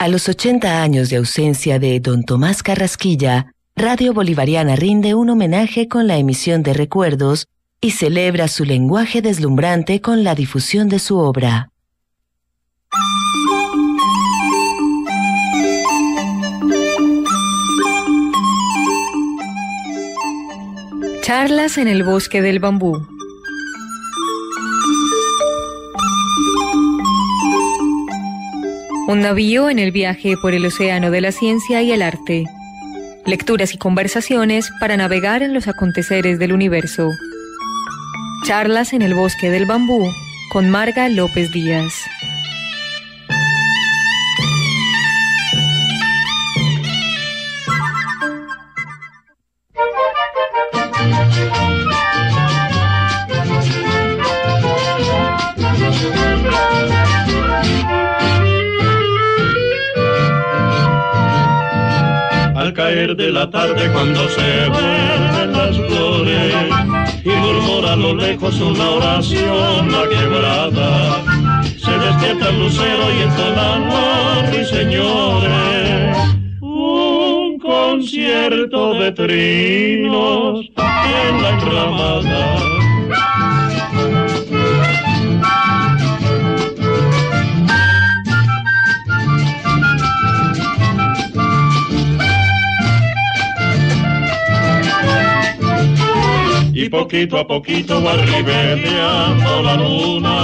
A los 80 años de ausencia de don Tomás Carrasquilla, Radio Bolivariana rinde un homenaje con la emisión de recuerdos y celebra su lenguaje deslumbrante con la difusión de su obra. Charlas en el bosque del bambú. Un navío en el viaje por el océano de la ciencia y el arte. Lecturas y conversaciones para navegar en los aconteceres del universo. Charlas en el bosque del bambú con Marga López Díaz. caer de la tarde cuando se vuelven las flores y murmura a lo lejos una oración la quebrada. Se despierta el lucero y entonan los ruiseñores un concierto de trinos en la enramada y poquito a poquito va la luna,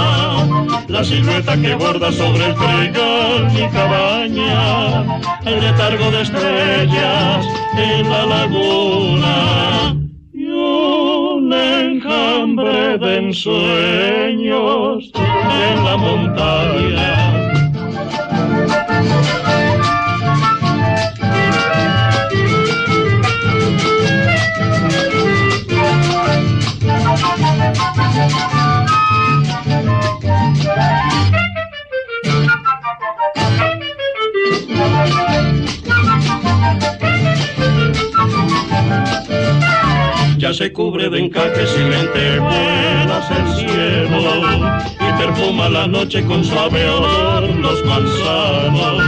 la silueta que borda sobre el fregal mi cabaña, el letargo de estrellas en la laguna y un enjambre de ensueños en la montaña. Ya se cubre de encajes y lentejuelas el cielo y perfuma la noche con suave olor los manzanos.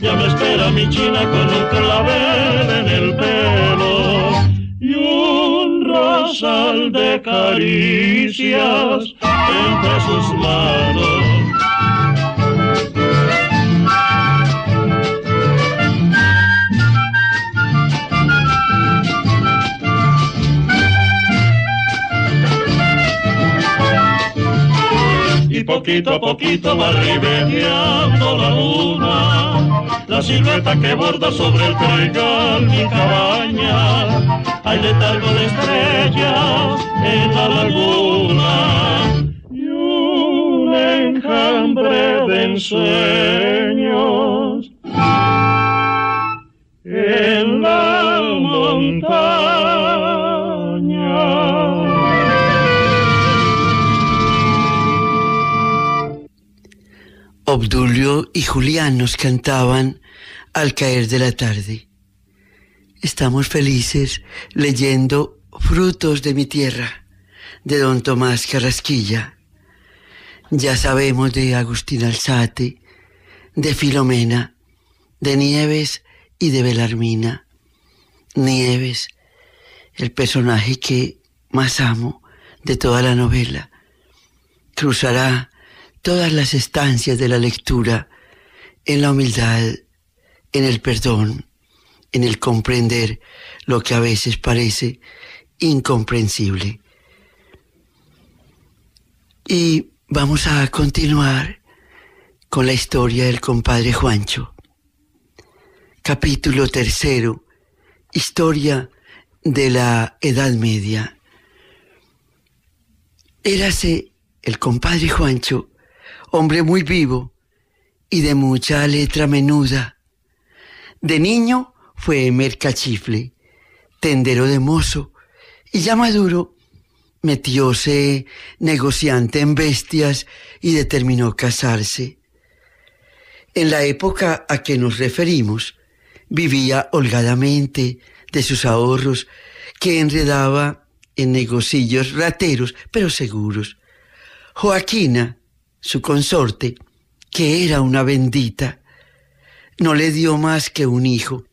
Ya me espera mi china con un clavel en el pelo y un rosal de caricias entre sus manos poquito a poquito va ribeteando la luna, la silueta que borda sobre el pregal mi cabaña, hay letargo de estrellas en la laguna y un enjambre de ensueños en la montaña. Obdulio y Julián nos cantaban al caer de la tarde. Estamos felices leyendo Frutos de mi tierra, de don Tomás Carrasquilla. Ya sabemos de Agustín Alzate, de Filomena, de Nieves y de Belarmina. Nieves, el personaje que más amo de toda la novela, cruzará todas las estancias de la lectura, en la humildad, en el perdón, en el comprender lo que a veces parece incomprensible. Y vamos a continuar con la historia del compadre Juancho. Capítulo tercero, historia de la Edad Media. Érase el compadre Juancho hombre muy vivo y de mucha letra menuda. De niño fue mercachifle, tendero de mozo, y ya maduro metióse negociante en bestias y determinó casarse. En la época a que nos referimos, vivía holgadamente de sus ahorros, que enredaba en negocillos rateros, pero seguros. Joaquina, su consorte, que era una bendita, no le dio más que un hijo,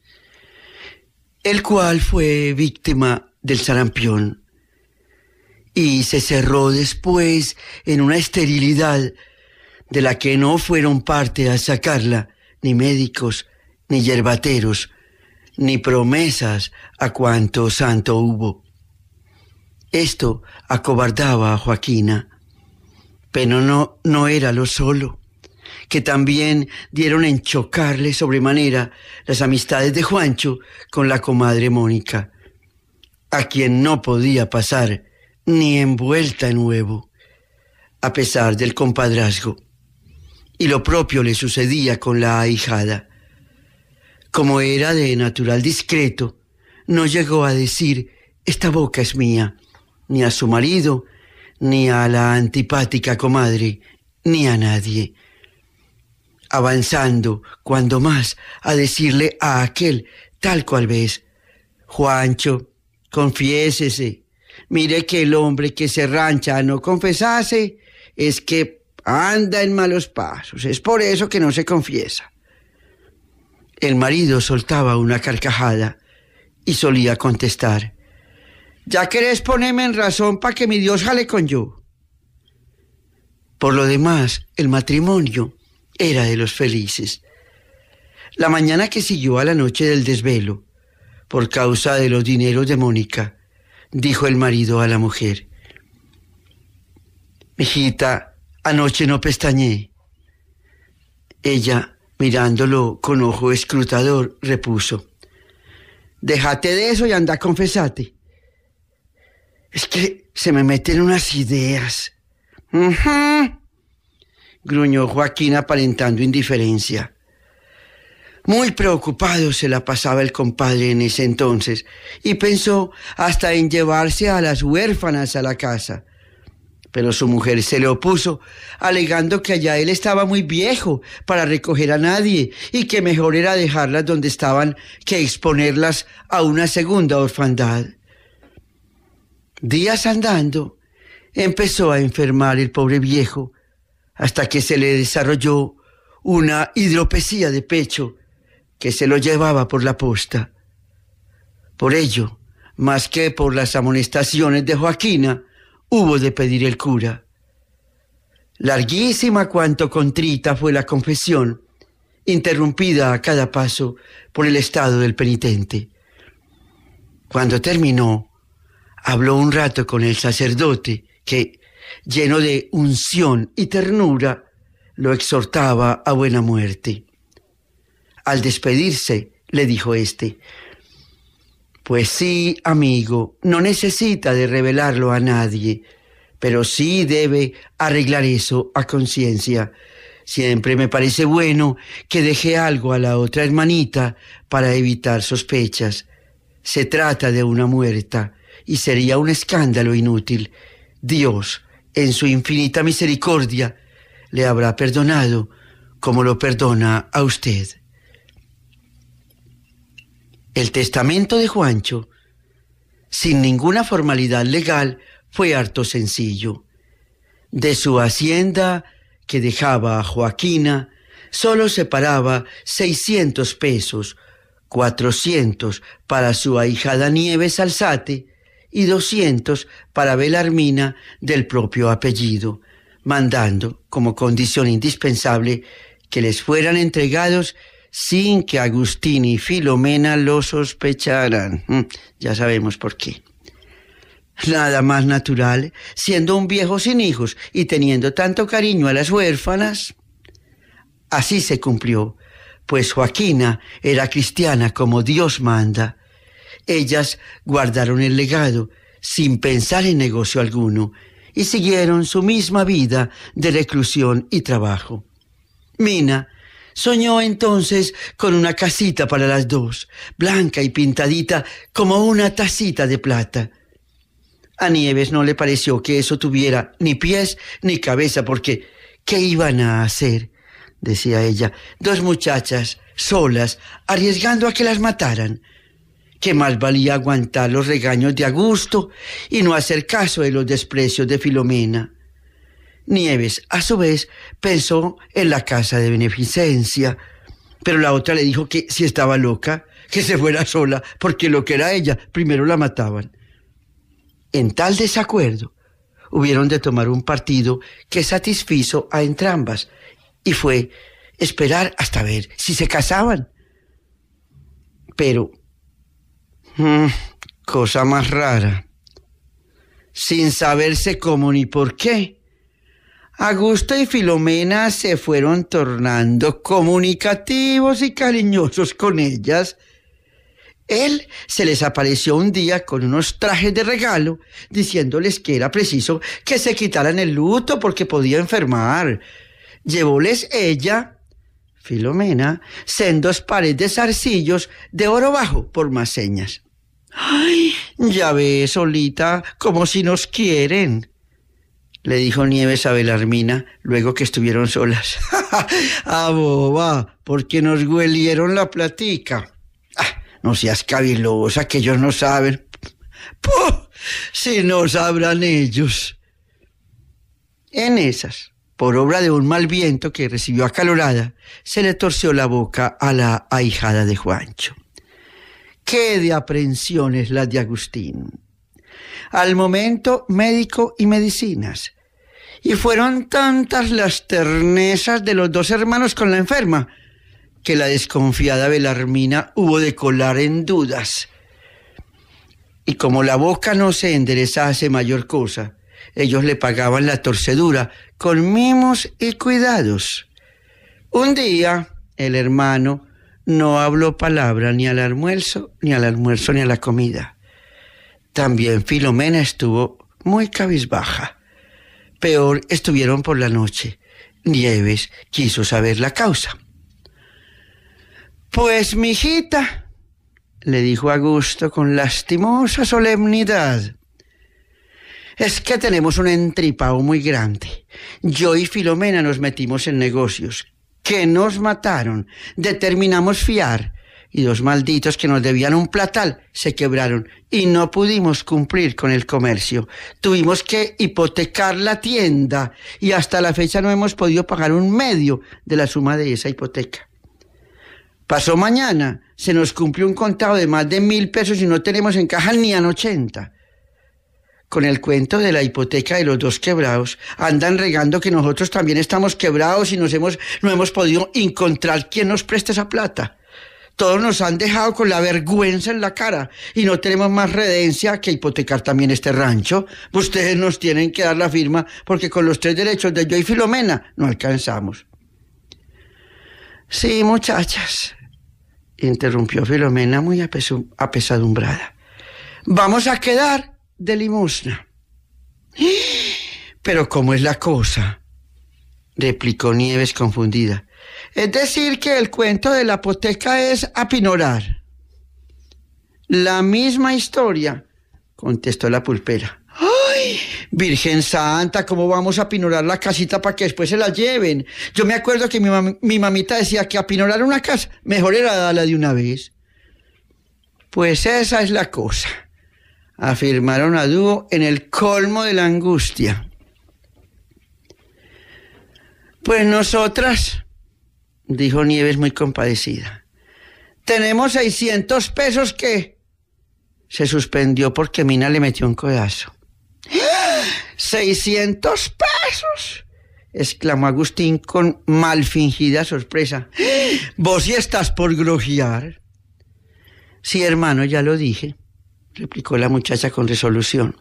el cual fue víctima del sarampión y se cerró después en una esterilidad de la que no fueron parte a sacarla ni médicos, ni yerbateros, ni promesas a cuanto santo hubo. Esto acobardaba a Joaquina pero no, no era lo solo, que también dieron en chocarle sobremanera las amistades de Juancho con la comadre Mónica, a quien no podía pasar ni envuelta en nuevo a pesar del compadrazgo. Y lo propio le sucedía con la ahijada. Como era de natural discreto, no llegó a decir, esta boca es mía, ni a su marido, ni a la antipática comadre, ni a nadie. Avanzando, cuando más, a decirle a aquel, tal cual vez, Juancho, confiésese. Mire que el hombre que se rancha a no confesase es que anda en malos pasos. Es por eso que no se confiesa. El marido soltaba una carcajada y solía contestar, ya querés ponerme en razón para que mi Dios jale con yo. Por lo demás, el matrimonio era de los felices. La mañana que siguió a la noche del desvelo, por causa de los dineros de Mónica, dijo el marido a la mujer. Mijita, anoche no pestañé. Ella, mirándolo con ojo escrutador, repuso. Déjate de eso y anda a confesarte. Es que se me meten unas ideas. Gruñó Joaquín aparentando indiferencia. Muy preocupado se la pasaba el compadre en ese entonces y pensó hasta en llevarse a las huérfanas a la casa. Pero su mujer se le opuso, alegando que allá él estaba muy viejo para recoger a nadie y que mejor era dejarlas donde estaban que exponerlas a una segunda orfandad. Días andando, empezó a enfermar el pobre viejo, hasta que se le desarrolló una hidropesía de pecho que se lo llevaba por la posta. Por ello, más que por las amonestaciones de Joaquina, hubo de pedir el cura. Larguísima cuanto contrita fue la confesión, interrumpida a cada paso por el estado del penitente. Cuando terminó, habló un rato con el sacerdote que, lleno de unción y ternura, lo exhortaba a buena muerte. Al despedirse, le dijo éste, Pues sí, amigo, no necesita de revelarlo a nadie, pero sí debe arreglar eso a conciencia. Siempre me parece bueno que deje algo a la otra hermanita para evitar sospechas. Se trata de una muerta y sería un escándalo inútil. Dios, en su infinita misericordia, le habrá perdonado como lo perdona a usted. El testamento de Juancho, sin ninguna formalidad legal, fue harto sencillo. De su hacienda que dejaba a Joaquina, solo separaba seiscientos pesos, cuatrocientos para su ahijada Nieves Alzate y 200 para Belarmina del propio apellido, mandando como condición indispensable que les fueran entregados sin que Agustín y Filomena lo sospecharan. Mm, ya sabemos por qué. Nada más natural, siendo un viejo sin hijos y teniendo tanto cariño a las huérfanas. Así se cumplió, pues Joaquina era cristiana como Dios manda, ellas guardaron el legado sin pensar en negocio alguno y siguieron su misma vida de reclusión y trabajo. Mina soñó entonces con una casita para las dos, blanca y pintadita como una tacita de plata. A Nieves no le pareció que eso tuviera ni pies ni cabeza, porque ¿qué iban a hacer? decía ella, dos muchachas solas, arriesgando a que las mataran que más valía aguantar los regaños de Augusto y no hacer caso de los desprecios de Filomena. Nieves, a su vez, pensó en la casa de beneficencia, pero la otra le dijo que si estaba loca, que se fuera sola, porque lo que era ella, primero la mataban. En tal desacuerdo, hubieron de tomar un partido que satisfizo a entrambas, y fue esperar hasta ver si se casaban. Pero Mm, cosa más rara. Sin saberse cómo ni por qué, Augusto y Filomena se fueron tornando comunicativos y cariñosos con ellas. Él se les apareció un día con unos trajes de regalo, diciéndoles que era preciso que se quitaran el luto porque podía enfermar. Llevóles ella Filomena, sendos de zarcillos de oro bajo por más señas. Ay, ya ve, solita, como si nos quieren, le dijo Nieves a Belarmina luego que estuvieron solas. ¡Ah, boba! Porque nos huelieron la platica. Ah, no seas cavilosa, que ellos no saben. ¡Puh! Si no sabrán ellos. En esas, por obra de un mal viento que recibió acalorada, se le torció la boca a la ahijada de Juancho. ¡Qué de aprensiones las de Agustín! Al momento, médico y medicinas. Y fueron tantas las ternezas de los dos hermanos con la enferma, que la desconfiada Belarmina hubo de colar en dudas. Y como la boca no se enderezase mayor cosa, ellos le pagaban la torcedura con mimos y cuidados. Un día el hermano no habló palabra ni al almuerzo, ni al almuerzo, ni a la comida. También Filomena estuvo muy cabizbaja. Peor estuvieron por la noche. Nieves quiso saber la causa. Pues, mijita, le dijo Augusto con lastimosa solemnidad, es que tenemos un entripado muy grande. Yo y Filomena nos metimos en negocios que nos mataron. Determinamos fiar y dos malditos que nos debían un platal se quebraron y no pudimos cumplir con el comercio. Tuvimos que hipotecar la tienda y hasta la fecha no hemos podido pagar un medio de la suma de esa hipoteca. Pasó mañana, se nos cumplió un contado de más de mil pesos y no tenemos en caja ni en 80 con el cuento de la hipoteca de los dos quebrados, andan regando que nosotros también estamos quebrados y nos hemos, no hemos podido encontrar quién nos preste esa plata. Todos nos han dejado con la vergüenza en la cara y no tenemos más redencia que hipotecar también este rancho. Ustedes nos tienen que dar la firma porque con los tres derechos de yo y Filomena no alcanzamos. Sí, muchachas, interrumpió Filomena muy apesadumbrada. Vamos a quedar de limosna. Pero ¿cómo es la cosa? replicó Nieves confundida. Es decir, que el cuento de la apoteca es apinorar. La misma historia, contestó la pulpera. ¡Ay! Virgen Santa, ¿cómo vamos a apinorar la casita para que después se la lleven? Yo me acuerdo que mi, mi mamita decía que apinorar una casa, mejor era darla de una vez. Pues esa es la cosa afirmaron a dúo en el colmo de la angustia. Pues nosotras, dijo Nieves muy compadecida, tenemos 600 pesos que... Se suspendió porque Mina le metió un codazo. ¡600 pesos! exclamó Agustín con mal fingida sorpresa. Vos sí estás por grojear. Sí, hermano, ya lo dije replicó la muchacha con resolución.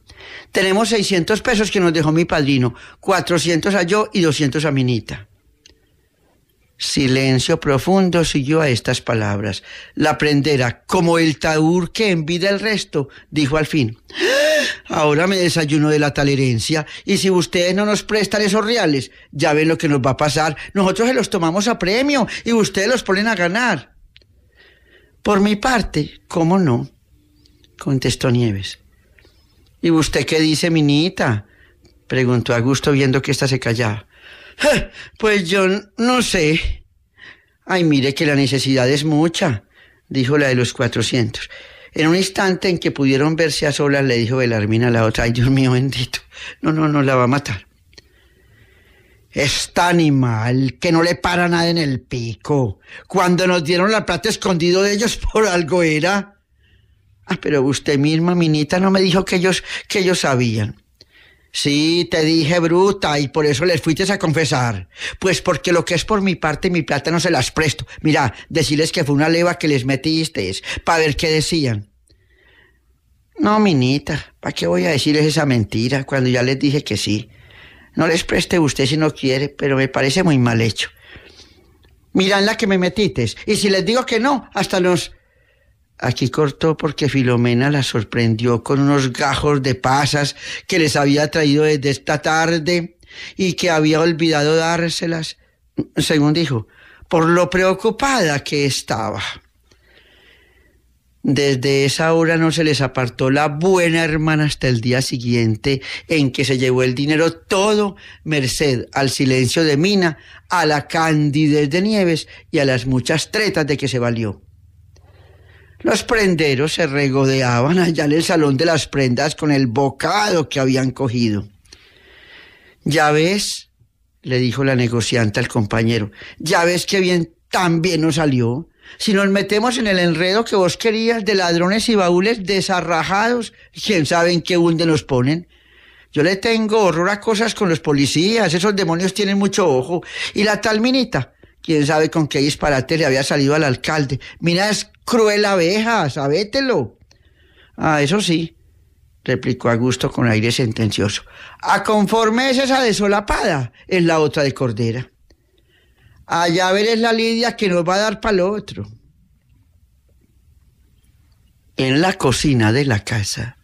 Tenemos 600 pesos que nos dejó mi padrino, 400 a yo y 200 a Minita. Silencio profundo siguió a estas palabras. La prendera, como el taur que envida el resto, dijo al fin. Ah, ahora me desayuno de la tal herencia, y si ustedes no nos prestan esos reales, ya ven lo que nos va a pasar. Nosotros se los tomamos a premio y ustedes los ponen a ganar. Por mi parte, ¿cómo no? contestó Nieves. ¿Y usted qué dice, minita? preguntó Augusto viendo que ésta se callaba. Eh, pues yo no sé. Ay, mire que la necesidad es mucha, dijo la de los cuatrocientos. En un instante en que pudieron verse a solas, le dijo Belarmina a la otra, ay Dios mío bendito, no, no, no la va a matar. Está animal que no le para nada en el pico. Cuando nos dieron la plata escondido de ellos por algo era. Ah, pero usted misma, minita, no me dijo que ellos, que ellos sabían. Sí, te dije bruta y por eso les fuiste a confesar. Pues porque lo que es por mi parte, mi plata no se las presto. Mira, decirles que fue una leva que les metiste, para ver qué decían. No, minita, ¿para qué voy a decirles esa mentira cuando ya les dije que sí? No les preste usted si no quiere, pero me parece muy mal hecho. Mira en la que me metiste. Y si les digo que no, hasta los Aquí cortó porque Filomena la sorprendió con unos gajos de pasas que les había traído desde esta tarde y que había olvidado dárselas, según dijo, por lo preocupada que estaba. Desde esa hora no se les apartó la buena hermana hasta el día siguiente en que se llevó el dinero todo merced al silencio de Mina, a la candidez de Nieves y a las muchas tretas de que se valió. Los prenderos se regodeaban allá en el salón de las prendas con el bocado que habían cogido. Ya ves, le dijo la negociante al compañero, ya ves qué bien, tan bien nos salió. Si nos metemos en el enredo que vos querías de ladrones y baúles desarrajados, quién sabe en qué hunde nos ponen. Yo le tengo horror a cosas con los policías, esos demonios tienen mucho ojo. Y la tal minita, quién sabe con qué disparate le había salido al alcalde. Mira, es cruel abeja, sabételo. Ah, eso sí, replicó Augusto con aire sentencioso. A conforme es esa Solapada es la otra de Cordera. Allá veres la lidia que nos va a dar para el otro. En la cocina de la casa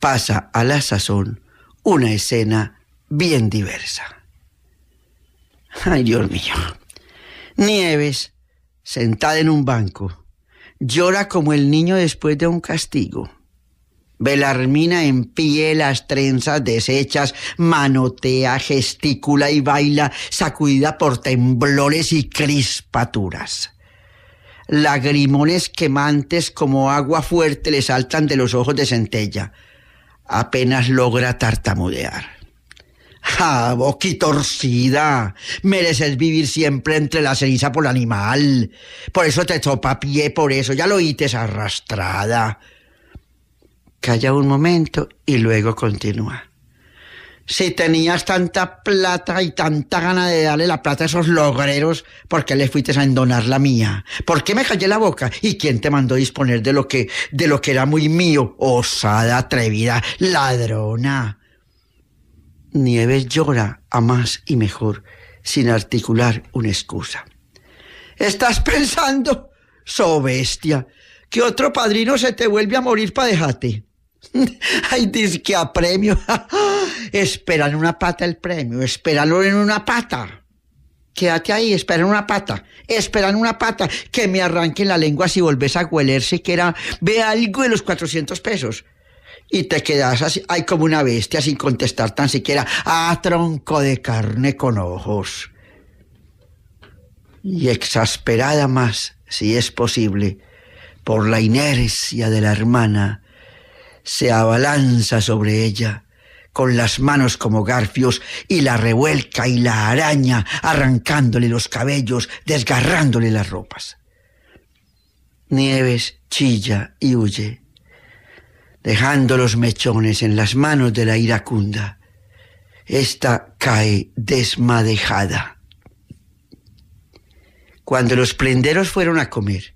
pasa a la sazón una escena bien diversa. Ay, Dios mío. Nieves, sentada en un banco, llora como el niño después de un castigo. Velarmina en pie, las trenzas deshechas, manotea, gesticula y baila, sacudida por temblores y crispaturas. Lagrimones quemantes como agua fuerte le saltan de los ojos de centella. Apenas logra tartamudear. Ah, torcida. Mereces vivir siempre entre la ceniza por animal. Por eso te topa pie, por eso ya lo hites arrastrada. Calla un momento y luego continúa. Si tenías tanta plata y tanta gana de darle la plata a esos logreros, ¿por qué le fuiste a endonar la mía? ¿Por qué me callé la boca? ¿Y quién te mandó disponer de lo que, de lo que era muy mío? Osada, atrevida, ladrona. Nieves llora a más y mejor, sin articular una excusa. ¿Estás pensando, so oh, bestia, que otro padrino se te vuelve a morir para dejarte? Ay, dice que a premio. esperan una pata el premio, espéralo en una pata. Quédate ahí, espera en una pata, esperan una pata, que me arranquen la lengua si volvés a huelerse que era, ve algo de los 400 pesos y te quedas así, hay como una bestia sin contestar tan siquiera, a tronco de carne con ojos. Y exasperada más, si es posible, por la inercia de la hermana, se abalanza sobre ella con las manos como garfios y la revuelca y la araña, arrancándole los cabellos, desgarrándole las ropas. Nieves chilla y huye dejando los mechones en las manos de la iracunda. Esta cae desmadejada. Cuando los prenderos fueron a comer,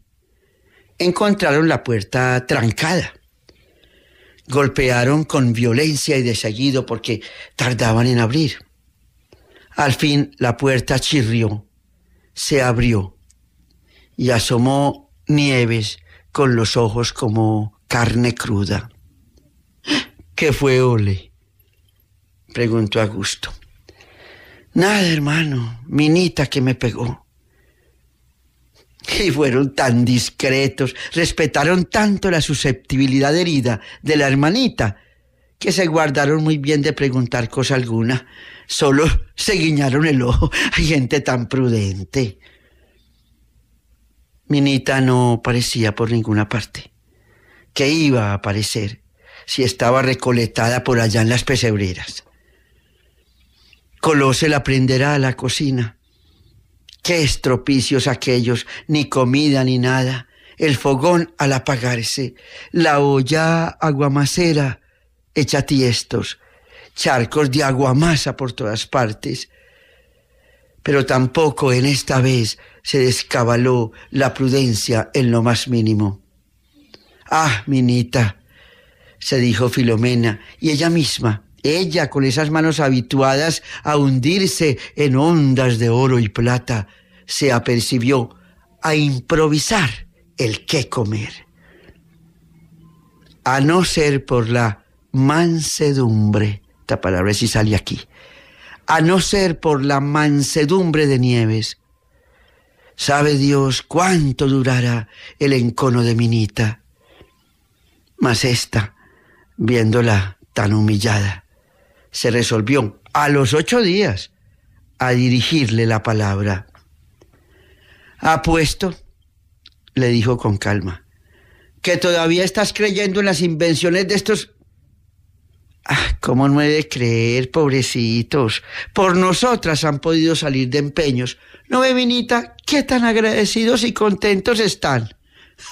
encontraron la puerta trancada. Golpearon con violencia y desallido porque tardaban en abrir. Al fin la puerta chirrió, se abrió y asomó Nieves con los ojos como carne cruda. ¿Qué fue, Ole? Preguntó Augusto. Nada, hermano, minita que me pegó. Y fueron tan discretos, respetaron tanto la susceptibilidad herida de la hermanita, que se guardaron muy bien de preguntar cosa alguna. Solo se guiñaron el ojo. Hay gente tan prudente. Minita no parecía por ninguna parte. Que iba a aparecer si estaba recoletada por allá en las pesebreras. se la prenderá a la cocina. Qué estropicios aquellos, ni comida ni nada. El fogón al apagarse, la olla aguamacera hecha tiestos, charcos de aguamasa por todas partes. Pero tampoco en esta vez se descabaló la prudencia en lo más mínimo. Ah, minita, se dijo Filomena, y ella misma, ella con esas manos habituadas a hundirse en ondas de oro y plata, se apercibió a improvisar el qué comer. A no ser por la mansedumbre, esta palabra si sale aquí, a no ser por la mansedumbre de Nieves, sabe Dios cuánto durará el encono de Minita. Mas esta, viéndola tan humillada, se resolvió a los ocho días a dirigirle la palabra. Apuesto, le dijo con calma, que todavía estás creyendo en las invenciones de estos... Ah, ¿Cómo no he de creer, pobrecitos? Por nosotras han podido salir de empeños. ¿No, bebinita, ¿Qué tan agradecidos y contentos están?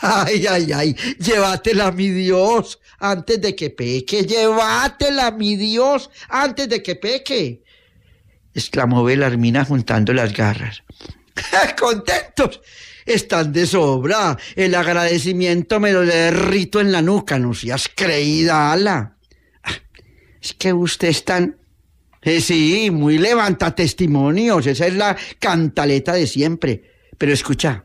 Ay, ay, ay, llévatela mi Dios antes de que peque, llévatela mi Dios antes de que peque, exclamó Belarmina juntando las garras. ¡Contentos! Están de sobra. El agradecimiento me lo derrito en la nuca, no seas creída, ala. Ah, es que usted es tan... Eh, sí, muy levanta testimonios, esa es la cantaleta de siempre. Pero escucha,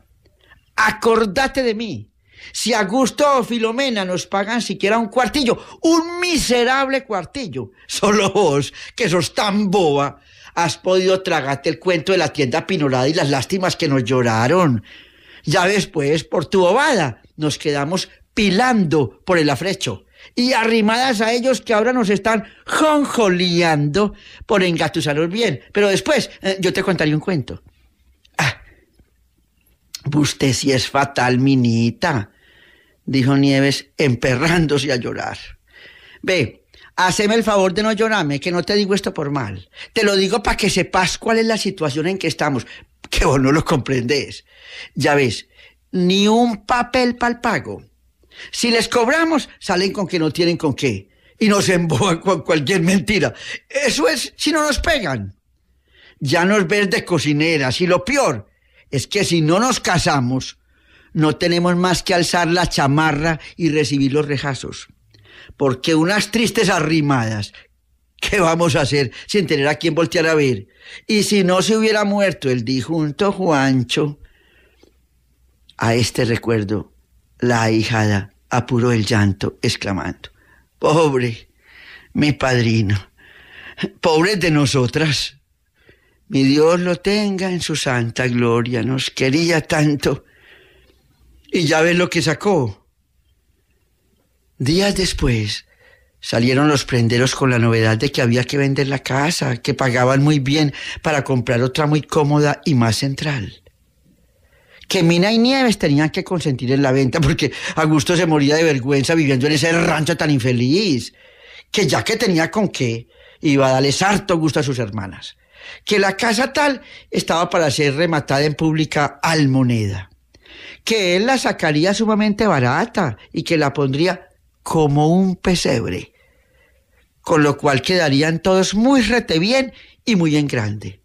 acordate de mí. Si Augusto o Filomena nos pagan siquiera un cuartillo, un miserable cuartillo, solo vos, que sos tan boba, has podido tragarte el cuento de la tienda pinolada y las lástimas que nos lloraron. Ya después, por tu obada nos quedamos pilando por el afrecho y arrimadas a ellos que ahora nos están jonjoleando por engatusaros bien. Pero después, eh, yo te contaré un cuento. Usted si es fatal, minita, dijo Nieves, emperrándose a llorar. Ve, haceme el favor de no llorarme, que no te digo esto por mal. Te lo digo para que sepas cuál es la situación en que estamos, que vos no lo comprendés. Ya ves, ni un papel para el pago. Si les cobramos, salen con que no tienen con qué y nos emboban con cualquier mentira. Eso es si no nos pegan. Ya nos ves de cocineras y lo peor es que si no nos casamos, no tenemos más que alzar la chamarra y recibir los rejasos. Porque unas tristes arrimadas, ¿qué vamos a hacer sin tener a quien voltear a ver? Y si no se hubiera muerto el disjunto Juancho, a este recuerdo la ahijada apuró el llanto, exclamando, pobre, mi padrino, pobre de nosotras. Mi Dios lo tenga en su santa gloria, nos quería tanto. Y ya ves lo que sacó. Días después salieron los prenderos con la novedad de que había que vender la casa, que pagaban muy bien para comprar otra muy cómoda y más central. Que Mina y Nieves tenían que consentir en la venta porque Augusto se moría de vergüenza viviendo en ese rancho tan infeliz. Que ya que tenía con qué, iba a darles harto gusto a sus hermanas que la casa tal estaba para ser rematada en pública almoneda, que él la sacaría sumamente barata y que la pondría como un pesebre, con lo cual quedarían todos muy retebien y muy en grande.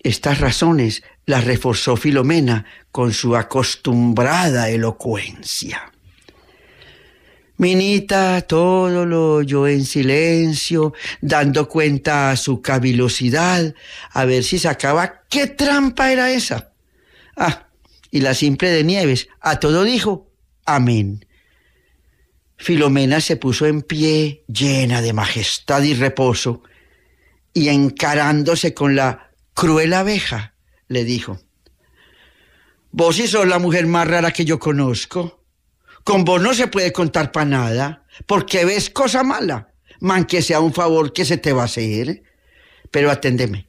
Estas razones las reforzó Filomena con su acostumbrada elocuencia. Minita, todo lo oyó en silencio, dando cuenta a su cavilosidad, a ver si sacaba qué trampa era esa. Ah, y la simple de Nieves, a todo dijo, amén. Filomena se puso en pie, llena de majestad y reposo, y encarándose con la cruel abeja, le dijo, Vos sí sos la mujer más rara que yo conozco con vos no se puede contar para nada, porque ves cosa mala, man que sea un favor que se te va a hacer. Pero aténdeme.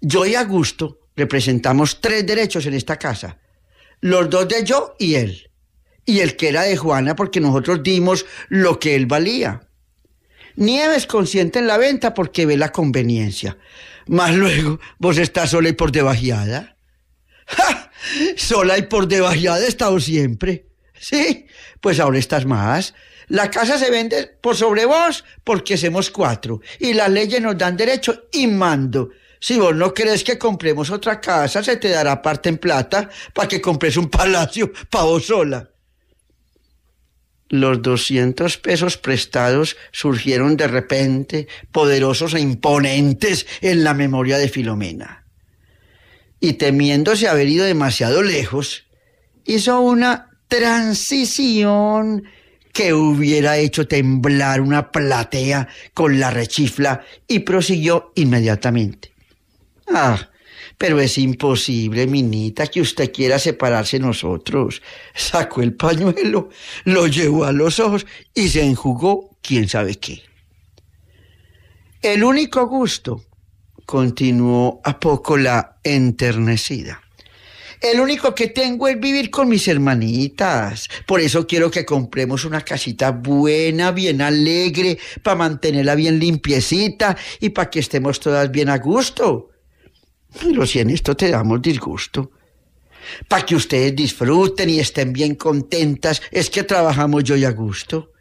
Yo y Augusto representamos tres derechos en esta casa, los dos de yo y él, y el que era de Juana porque nosotros dimos lo que él valía. Nieves consciente en la venta porque ve la conveniencia. Más luego, vos estás sola y por debajada, Sola y por debajada he estado siempre. Sí, pues ahora estás más. La casa se vende por sobre vos porque somos cuatro y las leyes nos dan derecho y mando. Si vos no crees que compremos otra casa, se te dará parte en plata para que compres un palacio para vos sola. Los 200 pesos prestados surgieron de repente, poderosos e imponentes en la memoria de Filomena. Y temiéndose haber ido demasiado lejos, hizo una transición que hubiera hecho temblar una platea con la rechifla y prosiguió inmediatamente. Ah, pero es imposible, minita, que usted quiera separarse de nosotros. Sacó el pañuelo, lo llevó a los ojos y se enjugó quién sabe qué. El único gusto, continuó a poco la enternecida, el único que tengo es vivir con mis hermanitas. Por eso quiero que compremos una casita buena, bien alegre, para mantenerla bien limpiecita y para que estemos todas bien a gusto. Pero si en esto te damos disgusto. Para que ustedes disfruten y estén bien contentas, es que trabajamos yo y a gusto.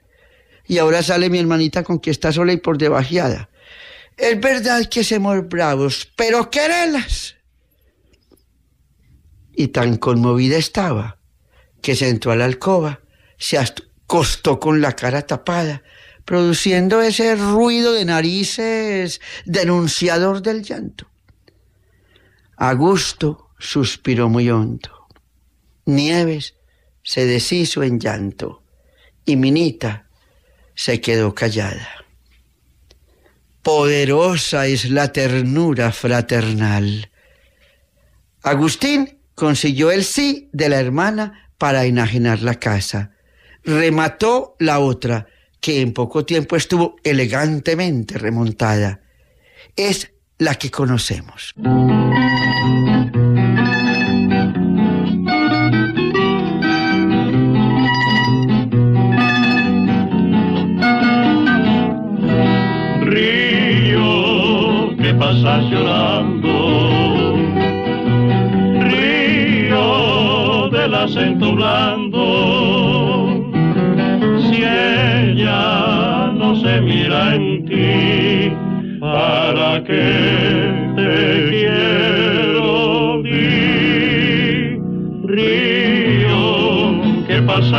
Y ahora sale mi hermanita con que está sola y por debajeada. Es verdad que somos bravos, pero querelas y tan conmovida estaba que sentó a la alcoba, se acostó con la cara tapada, produciendo ese ruido de narices denunciador del llanto. Augusto suspiró muy hondo. Nieves se deshizo en llanto y Minita se quedó callada. Poderosa es la ternura fraternal. Agustín consiguió el sí de la hermana para enajenar la casa. Remató la otra, que en poco tiempo estuvo elegantemente remontada. Es la que conocemos.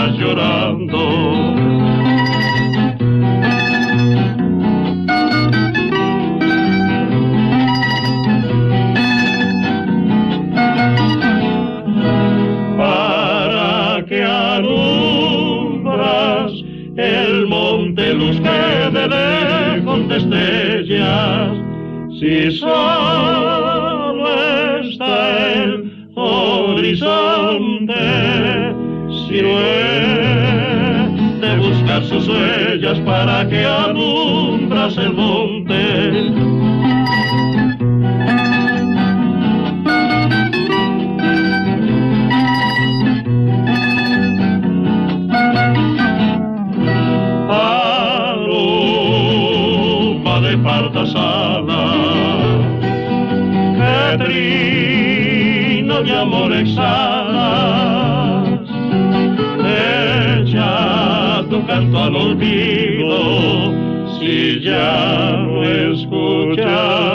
llorando. Para que alumbras el monte luz que de lejos destellas, si son buscar sus huellas para que alumbras el monte ya no escuchas.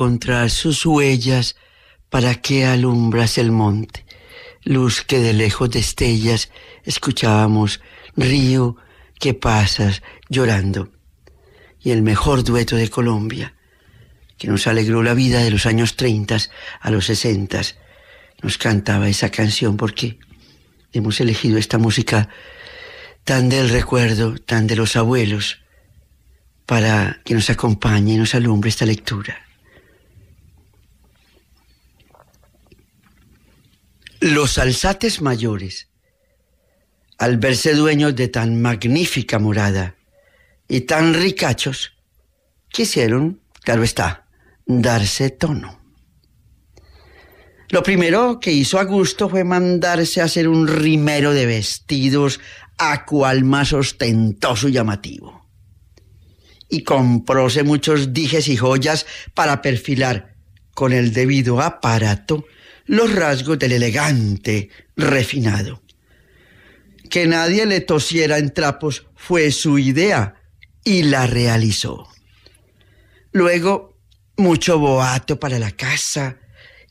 encontrar sus huellas, ¿para que alumbras el monte? Luz que de lejos destellas, escuchábamos, río que pasas llorando. Y el mejor dueto de Colombia, que nos alegró la vida de los años 30 a los 60, nos cantaba esa canción porque hemos elegido esta música tan del recuerdo, tan de los abuelos, para que nos acompañe y nos alumbre esta lectura. Los alzates mayores, al verse dueños de tan magnífica morada y tan ricachos, quisieron, claro está, darse tono. Lo primero que hizo Augusto fue mandarse a hacer un rimero de vestidos a cual más ostentoso y llamativo. Y compróse muchos dijes y joyas para perfilar con el debido aparato los rasgos del elegante refinado. Que nadie le tosiera en trapos fue su idea y la realizó. Luego, mucho boato para la casa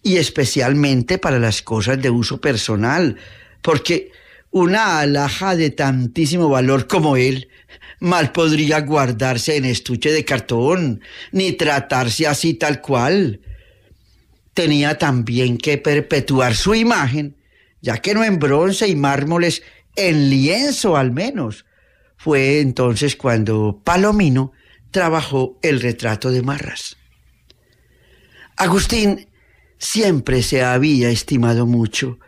y especialmente para las cosas de uso personal, porque una alhaja de tantísimo valor como él mal podría guardarse en estuche de cartón, ni tratarse así tal cual tenía también que perpetuar su imagen, ya que no en bronce y mármoles, en lienzo al menos. Fue entonces cuando Palomino trabajó el retrato de Marras. Agustín siempre se había estimado mucho,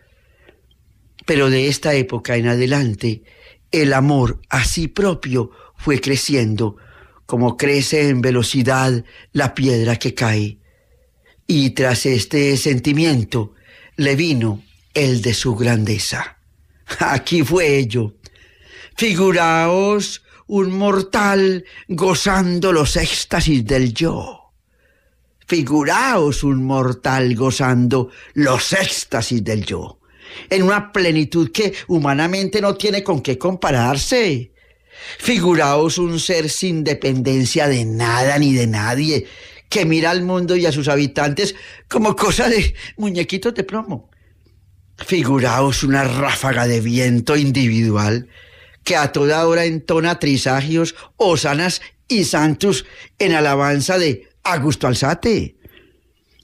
pero de esta época en adelante el amor a sí propio fue creciendo como crece en velocidad la piedra que cae y tras este sentimiento le vino el de su grandeza. Aquí fue ello. Figuraos un mortal gozando los éxtasis del yo. Figuraos un mortal gozando los éxtasis del yo, en una plenitud que humanamente no tiene con qué compararse. Figuraos un ser sin dependencia de nada ni de nadie, que mira al mundo y a sus habitantes como cosa de muñequitos de plomo. Figuraos una ráfaga de viento individual que a toda hora entona trisagios, osanas y santos en alabanza de Augusto Alzate.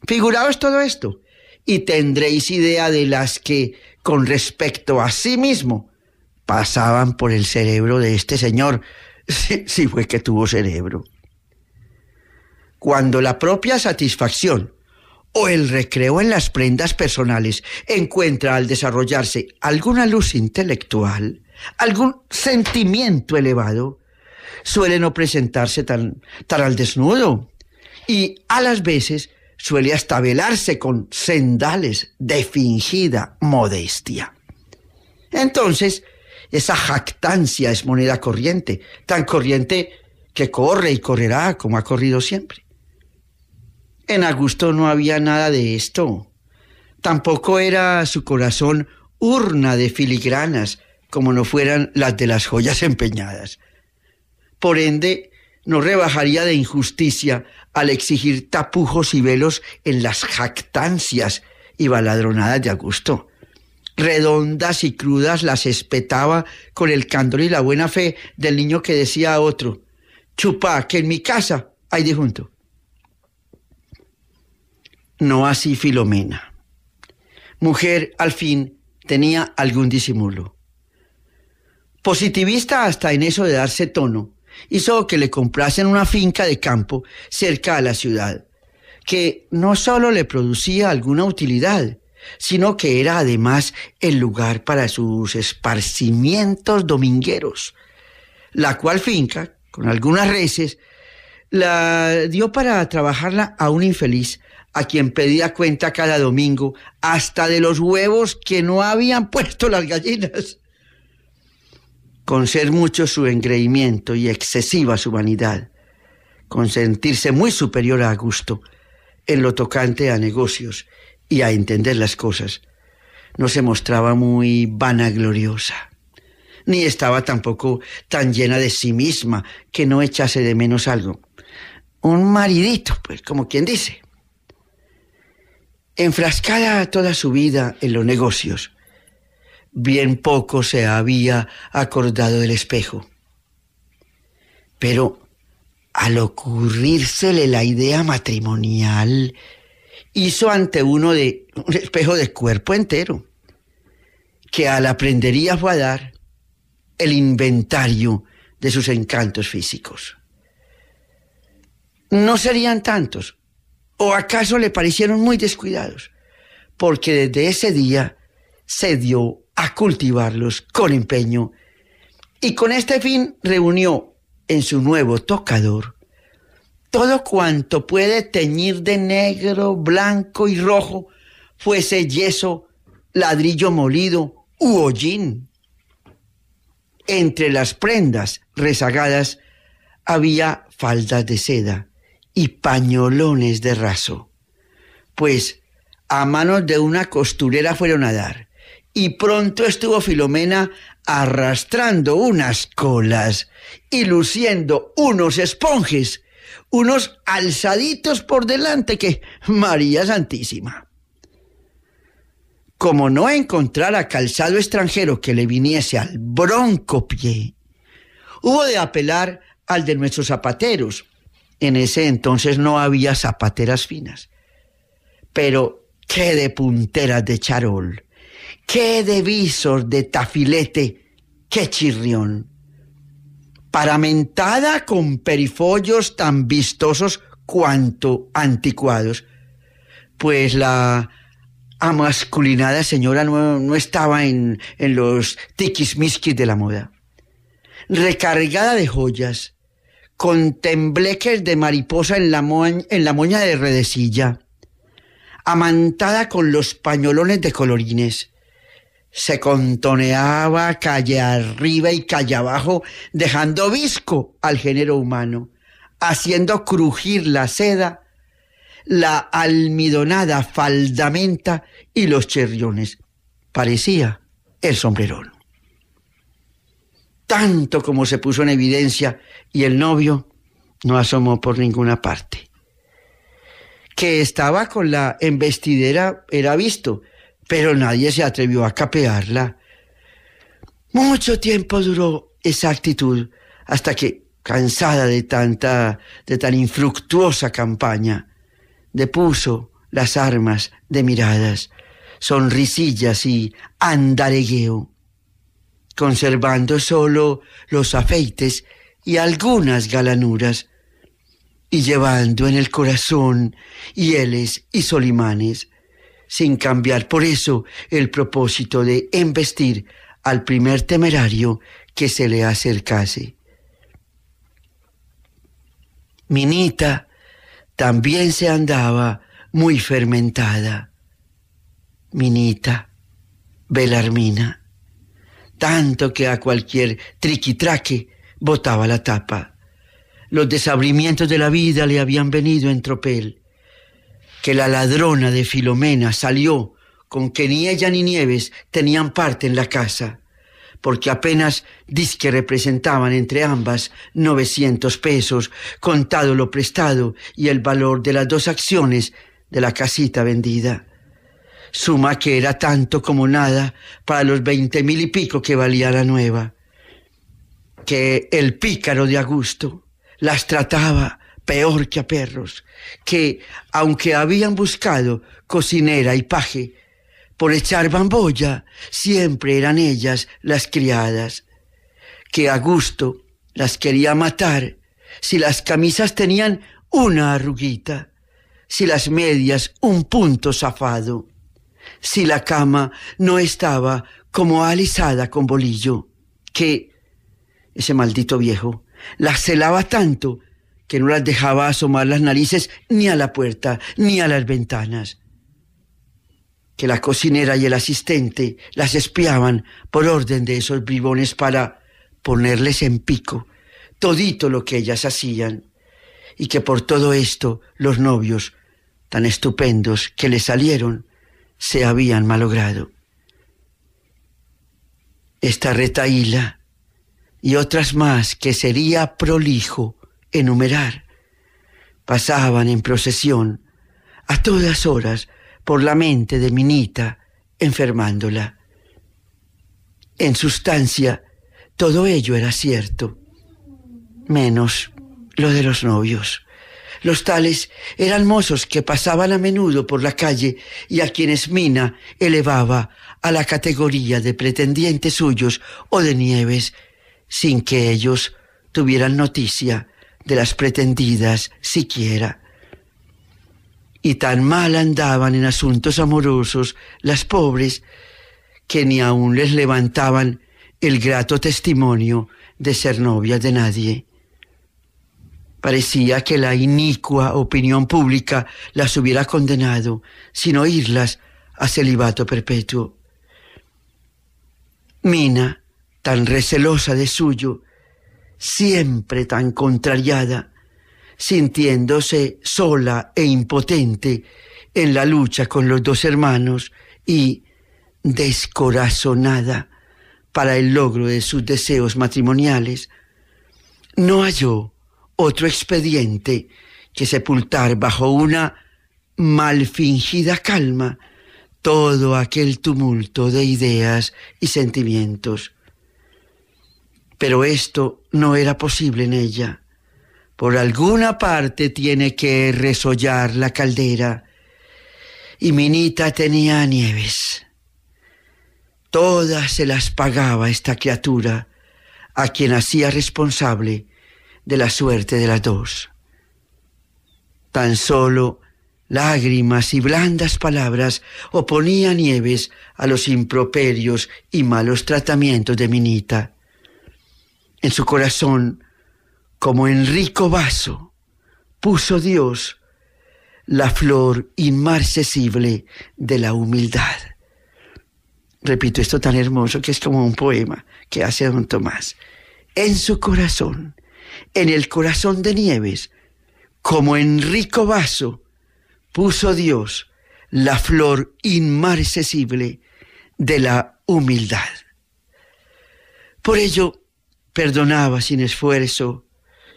Figuraos todo esto y tendréis idea de las que, con respecto a sí mismo, pasaban por el cerebro de este señor, si fue que tuvo cerebro cuando la propia satisfacción o el recreo en las prendas personales encuentra al desarrollarse alguna luz intelectual, algún sentimiento elevado, suele no presentarse tan, tan al desnudo y a las veces suele hasta velarse con sendales de fingida modestia. Entonces, esa jactancia es moneda corriente, tan corriente que corre y correrá como ha corrido siempre. En Augusto no había nada de esto. Tampoco era su corazón urna de filigranas, como no fueran las de las joyas empeñadas. Por ende, no rebajaría de injusticia al exigir tapujos y velos en las jactancias y baladronadas de Augusto. Redondas y crudas las espetaba con el candor y la buena fe del niño que decía a otro, chupa, que en mi casa hay de junto no así Filomena. Mujer, al fin, tenía algún disimulo. Positivista hasta en eso de darse tono, hizo que le comprasen una finca de campo cerca de la ciudad, que no solo le producía alguna utilidad, sino que era además el lugar para sus esparcimientos domingueros, la cual finca, con algunas reces, la dio para trabajarla a un infeliz a quien pedía cuenta cada domingo, hasta de los huevos que no habían puesto las gallinas. Con ser mucho su engreimiento y excesiva su vanidad, con sentirse muy superior a Augusto en lo tocante a negocios y a entender las cosas, no se mostraba muy vanagloriosa, ni estaba tampoco tan llena de sí misma que no echase de menos algo. Un maridito, pues, como quien dice enfrascada toda su vida en los negocios, bien poco se había acordado del espejo. Pero al ocurrírsele la idea matrimonial, hizo ante uno de un espejo de cuerpo entero, que al aprendería a dar el inventario de sus encantos físicos. No serían tantos, ¿O acaso le parecieron muy descuidados? Porque desde ese día se dio a cultivarlos con empeño y con este fin reunió en su nuevo tocador todo cuanto puede teñir de negro, blanco y rojo, fuese yeso, ladrillo molido u hollín. Entre las prendas rezagadas había faldas de seda, y pañolones de raso, pues a manos de una costurera fueron a dar, y pronto estuvo Filomena arrastrando unas colas y luciendo unos esponjes, unos alzaditos por delante que María Santísima. Como no encontrara calzado extranjero que le viniese al bronco hubo de apelar al de nuestros zapateros, en ese entonces no había zapateras finas, pero qué de punteras de charol, qué de visos de tafilete, qué chirrión. Paramentada con perifollos tan vistosos cuanto anticuados, pues la amasculinada señora no, estaba en, en los tiquismisquis de la moda. Recargada de joyas, con tembleques de mariposa en la, moña de redecilla, amantada con los pañolones de colorines. Se contoneaba calle arriba y calle abajo, dejando visco al género humano, haciendo crujir la seda, la almidonada faldamenta y los cherriones. Parecía el sombrerón tanto como se puso en evidencia y el novio no asomó por ninguna parte. Que estaba con la embestidera era visto, pero nadie se atrevió a capearla. Mucho tiempo duró esa actitud hasta que, cansada de tanta, de tan infructuosa campaña, depuso las armas de miradas, sonrisillas y andaregueo conservando solo los afeites y algunas galanuras, y llevando en el corazón hieles y solimanes, sin cambiar por eso el propósito de embestir al primer temerario que se le acercase. Minita también se andaba muy fermentada. Minita, velarmina tanto que a cualquier triquitraque botaba la tapa. Los desabrimientos de la vida le habían venido en tropel. Que la ladrona de Filomena salió con que ni ella ni Nieves tenían parte en la casa, porque apenas disque representaban entre ambas 900 pesos, contado lo prestado y el valor de las dos acciones de la casita vendida. Suma que era tanto como nada para los veinte mil y pico que valía la nueva. Que el pícaro de Augusto las trataba peor que a perros, que aunque habían buscado cocinera y paje, por echar bambolla siempre eran ellas las criadas, que Augusto las quería matar si las camisas tenían una arruguita, si las medias un punto zafado si la cama no estaba como alisada con bolillo, que ese maldito viejo las celaba tanto que no las dejaba asomar las narices ni a la puerta ni a las ventanas, que la cocinera y el asistente las espiaban por orden de esos bribones para ponerles en pico todito lo que ellas hacían, y que por todo esto los novios, tan estupendos que le salieron, se habían malogrado. Esta retaíla y otras más que sería prolijo enumerar pasaban en procesión a todas horas por la mente de Minita, enfermándola. En sustancia, todo ello era cierto, menos lo de los novios. Los tales eran mozos que pasaban a menudo por la calle y a quienes Mina elevaba a la categoría de pretendientes suyos o de nieves, sin que ellos tuvieran noticia de las pretendidas siquiera. Y tan mal andaban en asuntos amorosos las pobres que ni aun les levantaban el grato testimonio de ser novias de nadie. Parecía que la inicua opinión pública las hubiera condenado, sin oírlas, a celibato perpetuo. Mina, tan recelosa de suyo, siempre tan contrariada, sintiéndose sola e impotente en la lucha con los dos hermanos y descorazonada para el logro de sus deseos matrimoniales, no halló otro expediente que sepultar bajo una mal fingida calma todo aquel tumulto de ideas y sentimientos. Pero esto no era posible en ella. Por alguna parte tiene que resollar la caldera. Y Minita tenía nieves. Todas se las pagaba esta criatura, a quien hacía responsable de la suerte de las dos. Tan solo lágrimas y blandas palabras oponía Nieves a los improperios y malos tratamientos de Minita. En su corazón, como en rico vaso, puso Dios la flor inmarcesible de la humildad. Repito, esto tan hermoso que es como un poema que hace don Tomás. En su corazón, en el corazón de Nieves, como en rico vaso, puso Dios la flor inmarcesible de la humildad. Por ello, perdonaba sin esfuerzo,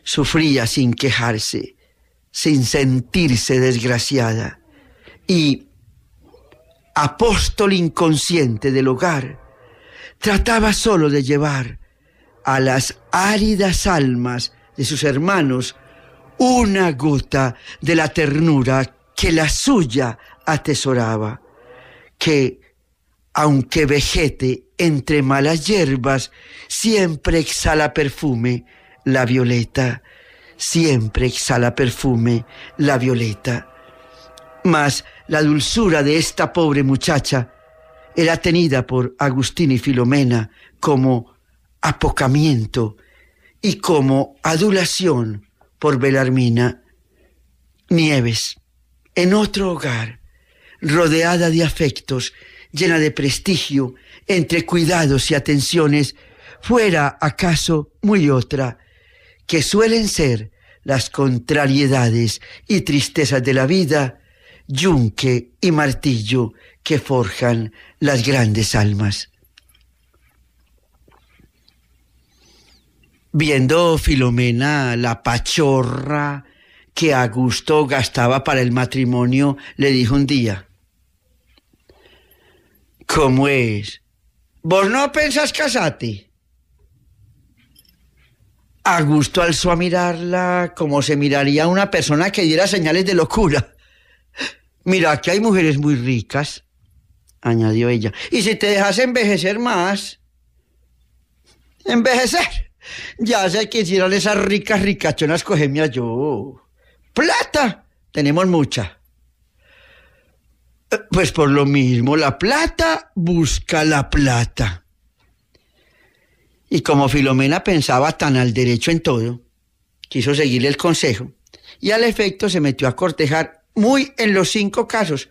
sufría sin quejarse, sin sentirse desgraciada, y, apóstol inconsciente del hogar, trataba solo de llevar a las áridas almas de sus hermanos una gota de la ternura que la suya atesoraba, que, aunque vejete entre malas hierbas, siempre exhala perfume la violeta, siempre exhala perfume la violeta. Mas la dulzura de esta pobre muchacha era tenida por Agustín y Filomena como apocamiento y como adulación por Belarmina Nieves, en otro hogar, rodeada de afectos, llena de prestigio, entre cuidados y atenciones, fuera acaso muy otra, que suelen ser las contrariedades y tristezas de la vida, yunque y martillo que forjan las grandes almas. viendo Filomena la pachorra que Augusto gastaba para el matrimonio, le dijo un día, ¿cómo es? ¿Vos no pensás casarte? Augusto alzó a mirarla como se miraría una persona que diera señales de locura. Mira, que hay mujeres muy ricas, añadió ella. Y si te dejas envejecer más, envejecer. Ya sé que hicieron esas ricas ricachonas cogemias yo. ¡Plata! Tenemos mucha. Eh, pues por lo mismo, la plata busca la plata. Y como Filomena pensaba tan al derecho en todo, quiso seguirle el consejo y al efecto se metió a cortejar muy en los cinco casos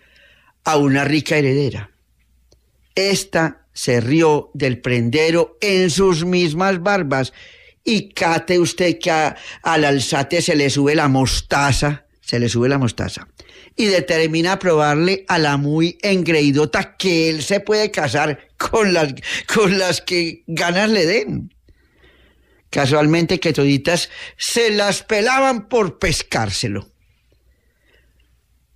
a una rica heredera. Esta se rió del prendero en sus mismas barbas. Y cate usted que al alzate se le sube la mostaza, se le sube la mostaza. Y determina probarle a la muy engreidota que él se puede casar con las, con las que ganas le den. Casualmente que toditas se las pelaban por pescárselo.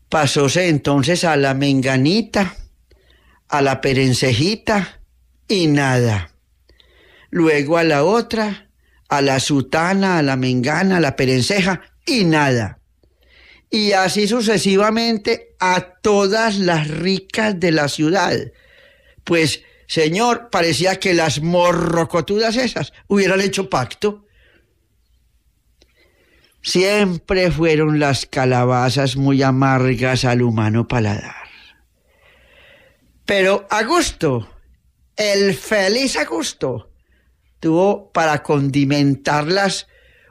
Pasóse entonces a la menganita a la perencejita y nada. Luego a la otra, a la sutana, a la mengana, a la perenceja y nada. Y así sucesivamente a todas las ricas de la ciudad. Pues, señor, parecía que las morrocotudas esas hubieran hecho pacto. Siempre fueron las calabazas muy amargas al humano paladar pero agosto, el feliz agosto, tuvo para condimentarlas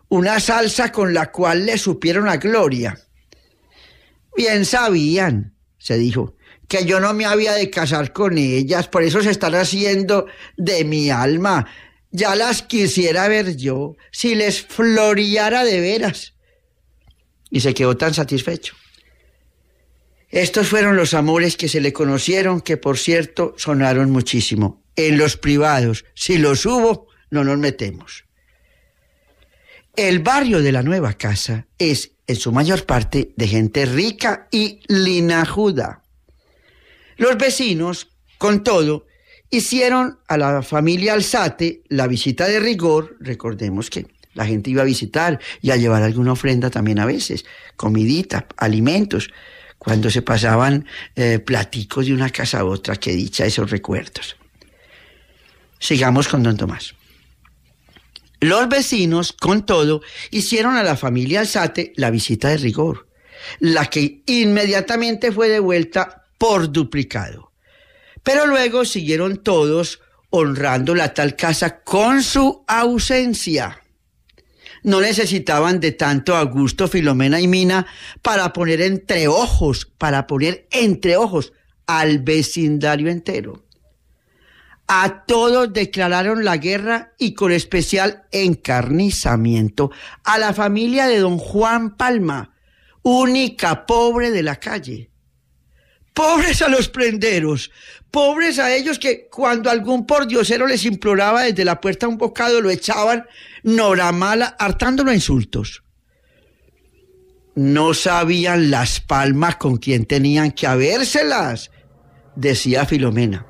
una salsa con la cual le supieron a Gloria. Bien sabían, se dijo, que yo no me había de casar con ellas, por eso se están haciendo de mi alma. Ya las quisiera ver yo, si les floreara de veras. Y se quedó tan satisfecho. Estos fueron los amores que se le conocieron, que por cierto sonaron muchísimo. En los privados, si los hubo, no nos metemos. El barrio de la nueva casa es, en su mayor parte, de gente rica y linajuda. Los vecinos, con todo, hicieron a la familia Alzate la visita de rigor. Recordemos que la gente iba a visitar y a llevar alguna ofrenda también a veces, comidita, alimentos cuando se pasaban eh, platicos de una casa a otra, que dicha esos recuerdos. Sigamos con don Tomás. Los vecinos, con todo, hicieron a la familia Alzate la visita de rigor, la que inmediatamente fue devuelta por duplicado. Pero luego siguieron todos honrando la tal casa con su ausencia no necesitaban de tanto Augusto, Filomena y Mina para poner entre ojos, para poner entre ojos al vecindario entero. A todos declararon la guerra y con especial encarnizamiento a la familia de don Juan Palma, única pobre de la calle, Pobres a los prenderos, pobres a ellos que cuando algún pordiosero les imploraba desde la puerta un bocado lo echaban noramala, hartándolo a insultos. No sabían las palmas con quien tenían que habérselas, decía Filomena.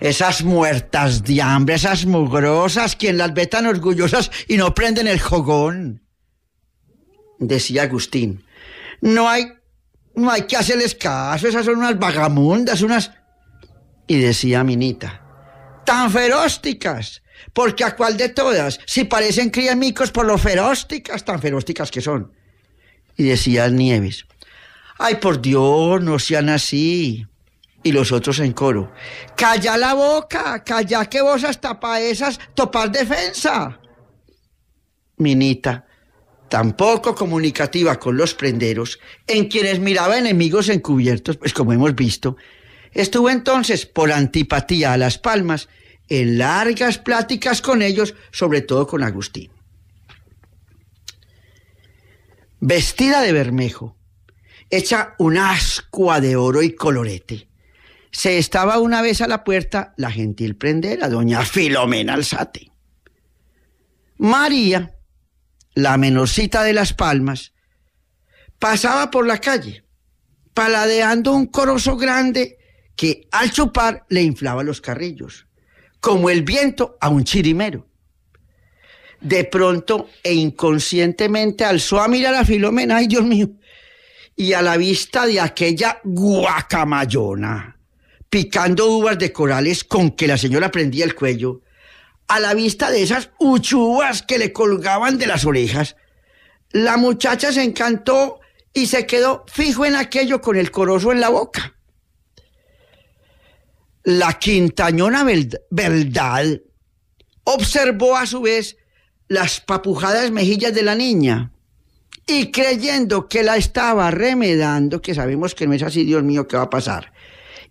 Esas muertas de hambre, esas mugrosas, quien las ve tan orgullosas y no prenden el jogón, decía Agustín. No hay no hay que hacerles caso, esas son unas vagamundas, unas... Y decía Minita, tan ferósticas, porque a cuál de todas, si parecen crías por lo ferósticas, tan ferósticas que son. Y decía Nieves, ay por Dios, no sean así. Y los otros en coro, calla la boca, calla que vos hasta para esas topar defensa. Minita, Tampoco comunicativa con los prenderos, en quienes miraba enemigos encubiertos, pues como hemos visto, estuvo entonces, por antipatía a Las Palmas, en largas pláticas con ellos, sobre todo con Agustín. Vestida de bermejo, hecha una ascua de oro y colorete, se estaba una vez a la puerta la gentil prendera, doña Filomena Alzate. María, la menorcita de Las Palmas, pasaba por la calle, paladeando un corozo grande que al chupar le inflaba los carrillos, como el viento a un chirimero. De pronto e inconscientemente alzó a mirar a Filomena, ay Dios mío, y a la vista de aquella guacamayona, picando uvas de corales con que la señora prendía el cuello, a la vista de esas uchubas que le colgaban de las orejas. La muchacha se encantó y se quedó fijo en aquello con el corozo en la boca. La quintañona verdad observó a su vez las papujadas mejillas de la niña y creyendo que la estaba remedando, que sabemos que no es así, Dios mío, ¿qué va a pasar?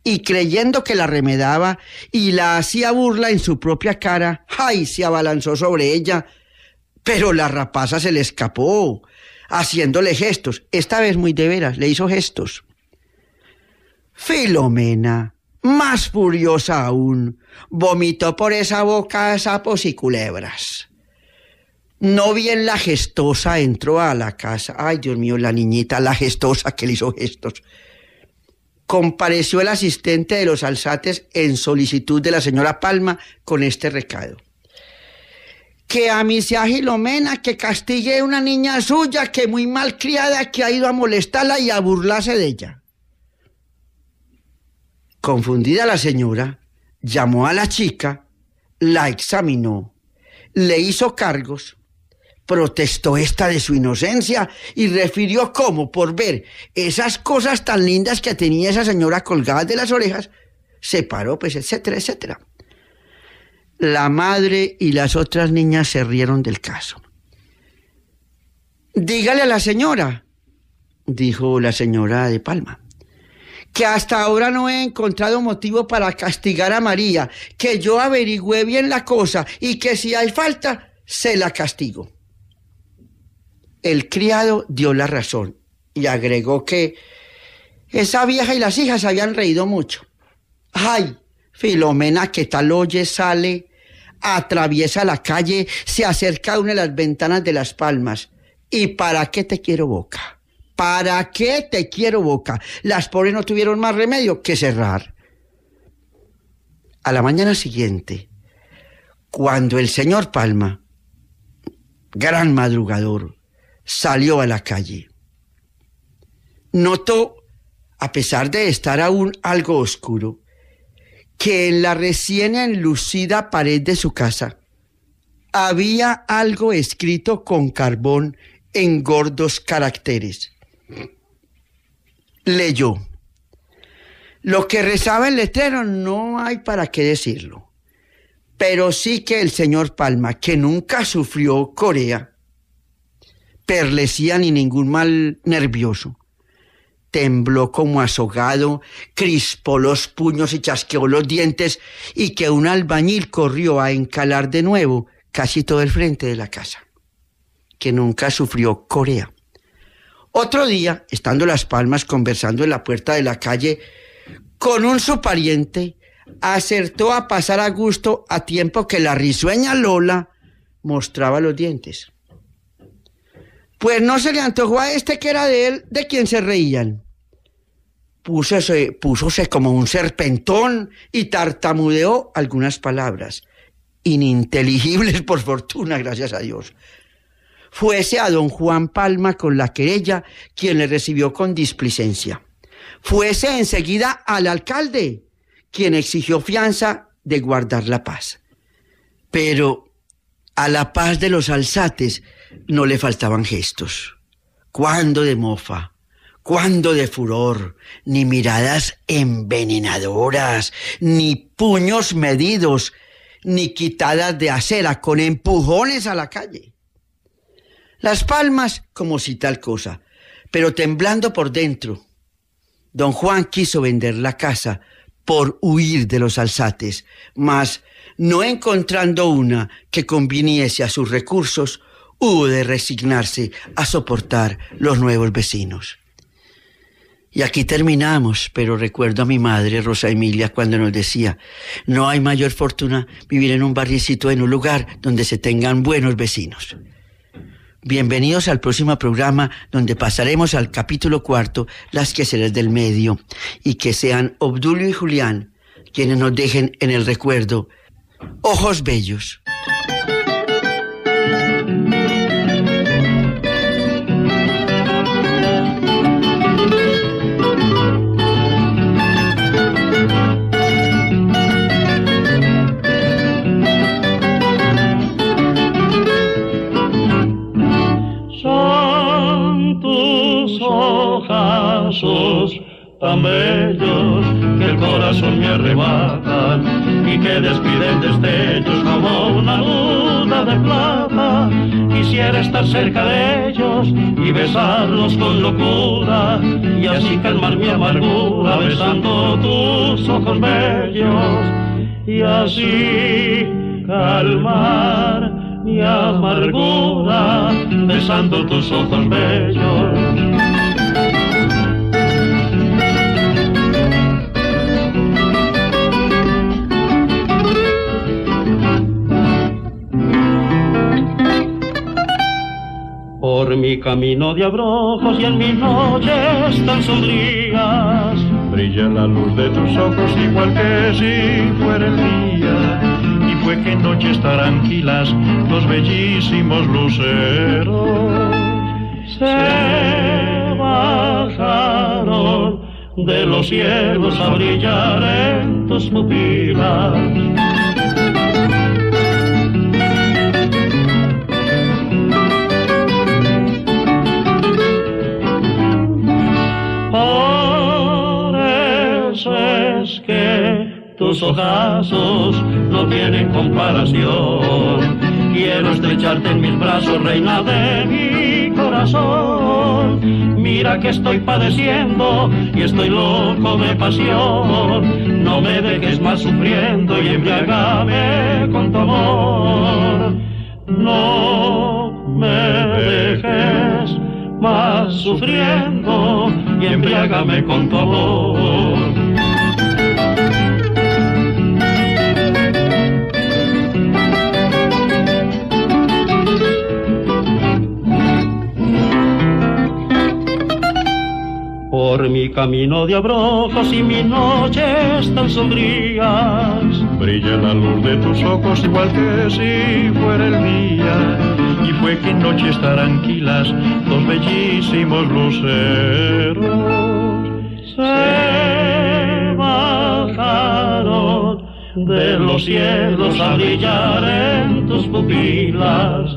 y creyendo que la remedaba y la hacía burla en su propia cara, ¡ay! se abalanzó sobre ella. Pero la rapaza se le escapó, haciéndole gestos, esta vez muy de veras, le hizo gestos. Filomena, más furiosa aún, vomitó por esa boca sapos y culebras. No bien la gestosa entró a la casa. Ay, Dios mío, la niñita, la gestosa que le hizo gestos compareció el asistente de los alzates en solicitud de la señora Palma con este recado. Que a misia Gilomena que castigue una niña suya que muy mal criada que ha ido a molestarla y a burlarse de ella. Confundida la señora, llamó a la chica, la examinó, le hizo cargos protestó esta de su inocencia y refirió cómo, por ver esas cosas tan lindas que tenía esa señora colgadas de las orejas, se paró, pues, etcétera, etcétera. La madre y las otras niñas se rieron del caso. Dígale a la señora, dijo la señora de Palma, que hasta ahora no he encontrado motivo para castigar a María, que yo averigüé bien la cosa y que si hay falta, se la castigo. El criado dio la razón y agregó que esa vieja y las hijas habían reído mucho. ¡Ay! Filomena, que tal oye, sale, atraviesa la calle, se acerca a una de las ventanas de Las Palmas. ¿Y para qué te quiero boca? ¿Para qué te quiero boca? Las pobres no tuvieron más remedio que cerrar. A la mañana siguiente, cuando el señor Palma, gran madrugador, salió a la calle. Notó, a pesar de estar aún algo oscuro, que en la recién enlucida pared de su casa había algo escrito con carbón en gordos caracteres. Leyó. Lo que rezaba el letrero no hay para qué decirlo, pero sí que el señor Palma, que nunca sufrió Corea, perlecía ni ningún mal nervioso. Tembló como azogado, crispó los puños y chasqueó los dientes, y que un albañil corrió a encalar de nuevo casi todo el frente de la casa, que nunca sufrió Corea. Otro día, estando Las Palmas conversando en la puerta de la calle, con un su pariente, acertó a pasar a gusto a tiempo que la risueña Lola mostraba los dientes. Pues no se le antojó a este que era de él, de quien se reían. Púsose, como un serpentón y tartamudeó algunas palabras, ininteligibles por fortuna, gracias a Dios fuese a don Juan Palma con la querella, quien le recibió con displicencia. Fuese enseguida al alcalde, quien exigió fianza de guardar la paz. Pero a la paz de los alzates no le faltaban gestos. cuándo de mofa, cuándo de furor, ni miradas envenenadoras, ni puños medidos, ni quitadas de acera con empujones a la calle. Las palmas como si tal cosa, pero temblando por dentro. Don Juan quiso vender la casa por huir de los alzates, mas no encontrando una que conviniese a sus recursos, hubo de resignarse a soportar los nuevos vecinos. Y aquí terminamos, pero recuerdo a mi madre, Rosa Emilia, cuando nos decía, no hay mayor fortuna vivir en un barricito, en un lugar donde se tengan buenos vecinos. Bienvenidos al próximo programa donde pasaremos al capítulo cuarto, las que del medio, y que sean Obdulio y Julián quienes nos dejen en el recuerdo ojos bellos. tan bellos que el corazón me arrebatan y que despiden destellos como una luna de plata. Quisiera estar cerca de ellos y besarlos con locura y así calmar mi amargura besando tus ojos bellos y así calmar mi amargura besando tus ojos bellos. Por mi camino de abrojos y en mis noches tan sombrías brilla la luz de tus ojos igual que si fuera el día. Y fue que en noches tranquilas los bellísimos luceros se bajaron de los cielos a brillar en tus pupilas. tus no tienen comparación. Quiero estrecharte en mis brazos, reina de mi corazón. Mira que estoy padeciendo y estoy loco de pasión. No me dejes más sufriendo y embriagame con tu amor. No me dejes más sufriendo y embriágame con tu amor. mi camino de abrojos y mis noches tan sombrías. Brilla la luz de tus ojos igual que si fuera el día. Y fue que en noches tranquilas dos bellísimos luceros se bajaron de los cielos a brillar en tus pupilas.